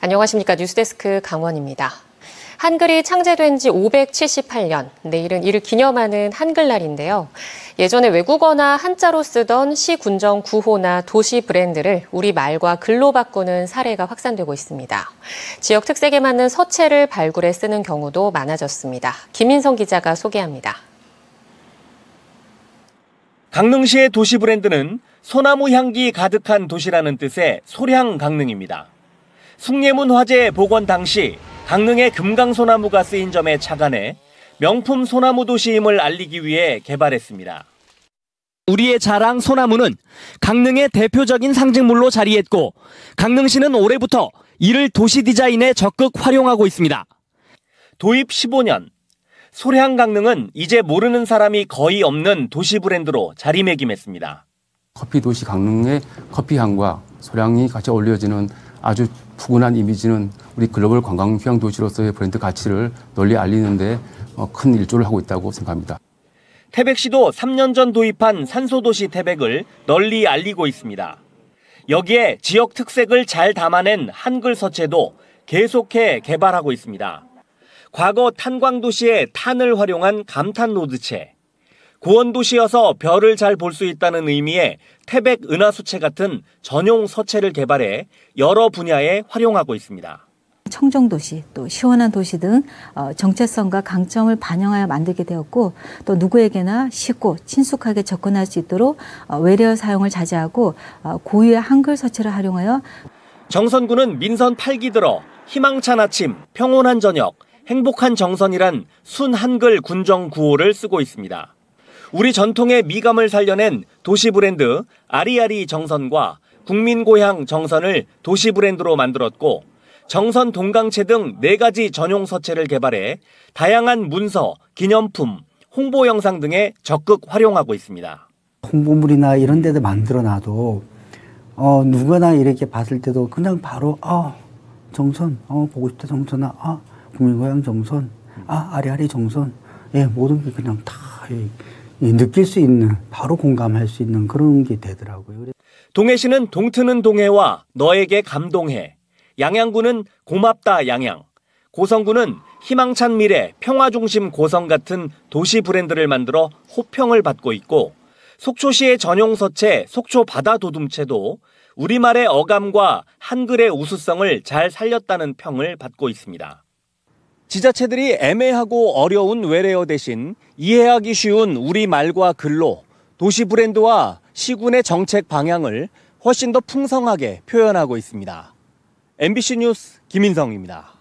안녕하십니까. 뉴스데스크 강원입니다. 한글이 창제된 지 578년, 내일은 이를 기념하는 한글날인데요. 예전에 외국어나 한자로 쓰던 시, 군정, 구호나 도시 브랜드를 우리 말과 글로 바꾸는 사례가 확산되고 있습니다. 지역 특색에 맞는 서체를 발굴해 쓰는 경우도 많아졌습니다. 김인성 기자가 소개합니다. 강릉시의 도시 브랜드는 소나무 향기 가득한 도시라는 뜻의 소량 강릉입니다. 숭례문 화재 복원 당시 강릉의 금강소나무가 쓰인 점에 착안해 명품 소나무 도시임을 알리기 위해 개발했습니다. 우리의 자랑 소나무는 강릉의 대표적인 상징물로 자리했고 강릉시는 올해부터 이를 도시 디자인에 적극 활용하고 있습니다. 도입 15년 소량 강릉은 이제 모르는 사람이 거의 없는 도시 브랜드로 자리매김했습니다. 커피 도시 강릉의 커피향과 소량이 같이 어울려지는 아주 푸근한 이미지는 우리 글로벌 관광 휴양 도시로서의 브랜드 가치를 널리 알리는데 어, 큰 일조를 하고 있다고 생각합니다. 태백시도 3년 전 도입한 산소도시 태백을 널리 알리고 있습니다. 여기에 지역 특색을 잘 담아낸 한글 서체도 계속해 개발하고 있습니다. 과거 탄광도시의 탄을 활용한 감탄 노드체 구원도시여서 별을 잘 볼 수 있다는 의미에 태백 은하수채 같은 전용 서체를 개발해 여러 분야에 활용하고 있습니다. 청정 도시, 또 시원한 도시 등 어, 정체성과 강점을 반영하여 만들게 되었고 또 누구에게나 쉽고 친숙하게 접근할 수 있도록 어, 외래어 사용을 자제하고 어, 고유의 한글 서체를 활용하여 정선군은 민선 8기 들어 희망찬 아침, 평온한 저녁, 행복한 정선이란 순 한글 군정 구호를 쓰고 있습니다. 우리 전통의 미감을 살려낸 도시 브랜드 아리아리 정선과 국민 고향 정선을 도시 브랜드로 만들었고 정선 동강채 등 네가지 전용 서체를 개발해 다양한 문서, 기념품, 홍보 영상 등에 적극 활용하고 있습니다. 홍보물이나 이런 데도 만들어놔도 어, 누구나 이렇게 봤을 때도 그냥 바로 어, 정선, 어, 보고 싶다 정선아, 아, 국민고향 정선, 아, 아리아리 정선, 예, 모든 게 그냥 다 예, 느낄 수 있는 바로 공감할 수 있는 그런 게 되더라고요. 동해시는 동트는 동해와 너에게 감동해 양양군은 고맙다 양양 고성군은 희망찬 미래 평화중심 고성 같은 도시 브랜드를 만들어 호평을 받고 있고 속초시의 전용 서체 속초 바다 도둠체도 우리말의 어감과 한글의 우수성을 잘 살렸다는 평을 받고 있습니다. 지자체들이 애매하고 어려운 외래어 대신 이해하기 쉬운 우리말과 글로 도시 브랜드와 시군의 정책 방향을 훨씬 더 풍성하게 표현하고 있습니다. MBC 뉴스 김인성입니다.